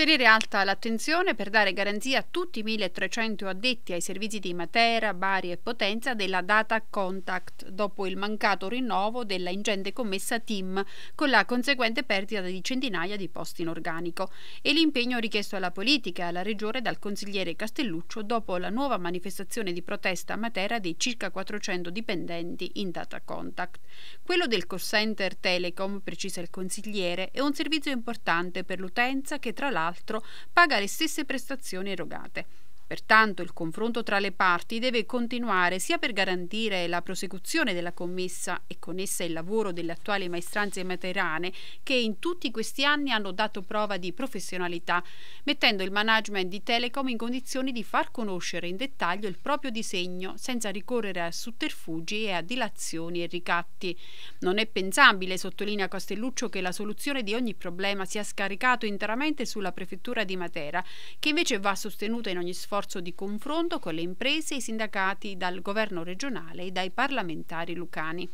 Tenere alta l'attenzione per dare garanzia a tutti i 1300 addetti ai servizi di Matera, Bari e Potenza della Data Contact dopo il mancato rinnovo della ingente commessa TIM con la conseguente perdita di centinaia di posti in organico e l'impegno richiesto alla politica e alla regione dal consigliere Castelluccio dopo la nuova manifestazione di protesta a Matera dei circa 400 dipendenti in Data Contact. Quello del call center Telecom, precisa il consigliere, è un servizio importante per l'utenza che tra l'altro peraltro paga le stesse prestazioni erogate. Pertanto il confronto tra le parti deve continuare sia per garantire la prosecuzione della commessa e con essa il lavoro delle attuali maestranze materane che in tutti questi anni hanno dato prova di professionalità, mettendo il management di Telecom in condizioni di far conoscere in dettaglio il proprio disegno senza ricorrere a sotterfugi e a dilazioni e ricatti. Non è pensabile, sottolinea Castelluccio, che la soluzione di ogni problema sia scaricato interamente sulla prefettura di Matera, che invece va sostenuta in ogni sforzo sforzo di confronto con le imprese, e i sindacati, dal governo regionale e dai parlamentari lucani.